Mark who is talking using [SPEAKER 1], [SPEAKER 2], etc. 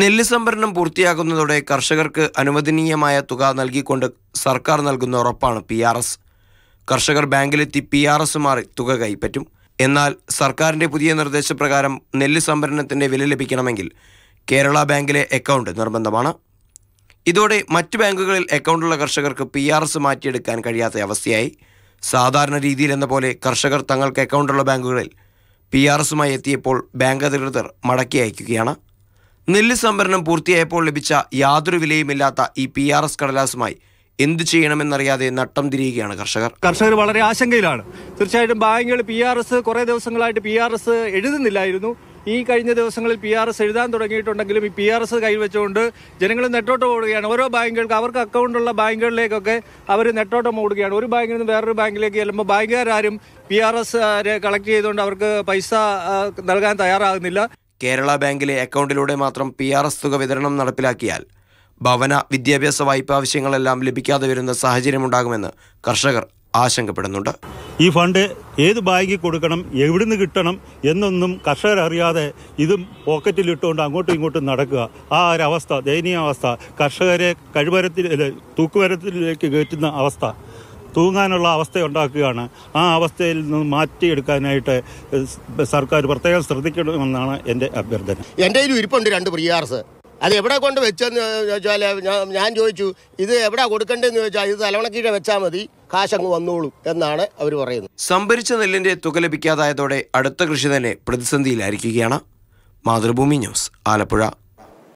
[SPEAKER 1] നെല്ല് സംഭരണം പൂർത്തിയാകുന്നതോടെ കർഷകർക്ക് അനുവദനീയമായ തുക നൽകിക്കൊണ്ട് സർക്കാർ നൽകുന്ന ഉറപ്പാണ് പി ആർ എസ് കർഷകർ ബാങ്കിലെത്തി പി ആർ എസ് മാറി തുക കൈപ്പറ്റും എന്നാൽ സർക്കാരിൻ്റെ പുതിയ നിർദ്ദേശപ്രകാരം നെല്ല് സംഭരണത്തിൻ്റെ വില ലഭിക്കണമെങ്കിൽ കേരള ബാങ്കിലെ അക്കൗണ്ട് നിർബന്ധമാണ് ഇതോടെ മറ്റ് ബാങ്കുകളിൽ അക്കൗണ്ടുള്ള കർഷകർക്ക് പി ആർ എസ് മാറ്റിയെടുക്കാൻ കഴിയാത്ത അവസ്ഥയായി സാധാരണ രീതിയിലെന്ന പോലെ കർഷകർ തങ്ങൾക്ക് അക്കൗണ്ടുള്ള ബാങ്കുകളിൽ പി ആർ എസുമായി എത്തിയപ്പോൾ ബാങ്ക് അധികൃതർ മടക്കി അയക്കുകയാണ് നെല്ല് സംഭരണം പൂർത്തിയായപ്പോൾ ലഭിച്ച യാതൊരു വിലയുമില്ലാത്ത ഈ പി ആർ എസ് കടലാസുമായി എന്ത് ചെയ്യണമെന്നറിയാതെ നട്ടം തിരിയുകയാണ് കർഷകർ കർഷകർ വളരെ ആശങ്കയിലാണ്
[SPEAKER 2] തീർച്ചയായിട്ടും ബാങ്കുകൾ പി ആർ എസ് കുറേ ദിവസങ്ങളായിട്ട് പി ആർ എസ് എഴുതുന്നില്ലായിരുന്നു ഈ കഴിഞ്ഞ ദിവസങ്ങളിൽ പി ആർ എസ് എഴുതാൻ തുടങ്ങിയിട്ടുണ്ടെങ്കിലും ഈ പി ആർ എസ് കൈവച്ചുകൊണ്ട് ജനങ്ങൾ നെട്ടോട്ടം ഓടുകയാണ് ഓരോ ബാങ്കുകൾക്ക് അവർക്ക് അക്കൗണ്ടുള്ള ബാങ്കുകളിലേക്കൊക്കെ അവർ നെട്ടോട്ടം ഓടുകയാണ് ഒരു ബാങ്കിൽ നിന്ന് വേറൊരു ബാങ്കിലേക്ക് ചെല്ലുമ്പോൾ ബാങ്കുകാരും പി ആർ എസ് കളക്ട് ചെയ്തുകൊണ്ട് അവർക്ക് പൈസ നൽകാൻ തയ്യാറാകുന്നില്ല
[SPEAKER 1] കേരള ബാങ്കിലെ അക്കൗണ്ടിലൂടെ മാത്രം പി ആർ എസ് തുക വിതരണം നടപ്പിലാക്കിയാൽ ഭവന വിദ്യാഭ്യാസ വായ്പ ആവശ്യങ്ങളെല്ലാം ലഭിക്കാതെ വരുന്ന
[SPEAKER 3] സാഹചര്യമുണ്ടാകുമെന്ന് കർഷകർ ആശങ്കപ്പെടുന്നുണ്ട് ഈ ഫണ്ട് ഏത് ബാങ്കിൽ കൊടുക്കണം എവിടുന്ന് കിട്ടണം എന്നൊന്നും കർഷകർ അറിയാതെ ഇതും പോക്കറ്റിലിട്ടുകൊണ്ട് അങ്ങോട്ടും ഇങ്ങോട്ടും നടക്കുക ആ ഒരവസ്ഥ അവസ്ഥ ദയനീയ അവസ്ഥ കർഷകരെ കഴിവരത്തിൽ തൂക്കുവരത്തിലേക്ക് കയറ്റുന്ന അവസ്ഥ തൂങ്ങാനുള്ള അവസ്ഥ ഉണ്ടാക്കുകയാണ് ആ അവസ്ഥയിൽ നിന്ന് മാറ്റിയെടുക്കാനായിട്ട് സർക്കാർ പ്രത്യേകം ശ്രദ്ധിക്കണമെന്നാണ് എൻ്റെ അഭ്യർത്ഥന
[SPEAKER 4] എൻ്റെ കയ്യിൽ ഇരിപ്പുണ്ട് രണ്ട് പ്രിയാർസ് അത് എവിടെ കൊണ്ട് വെച്ചെന്ന് ചോദിച്ചാൽ ഞാൻ ചോദിച്ചു ഇത് എവിടെ കൊടുക്കണ്ടെന്ന് ചോദിച്ചാൽ ഇത് തലവണക്കീഴ വെച്ചാൽ മതി കാശങ്ങ് വന്നോളൂ എന്നാണ് അവർ പറയുന്നത്
[SPEAKER 1] സംഭരിച്ച നെല്ലിന്റെ തുക ലഭിക്കാതായതോടെ അടുത്ത കൃഷി തന്നെ പ്രതിസന്ധിയിലായിരിക്കുകയാണ് മാതൃഭൂമി ന്യൂസ്
[SPEAKER 2] ആലപ്പുഴ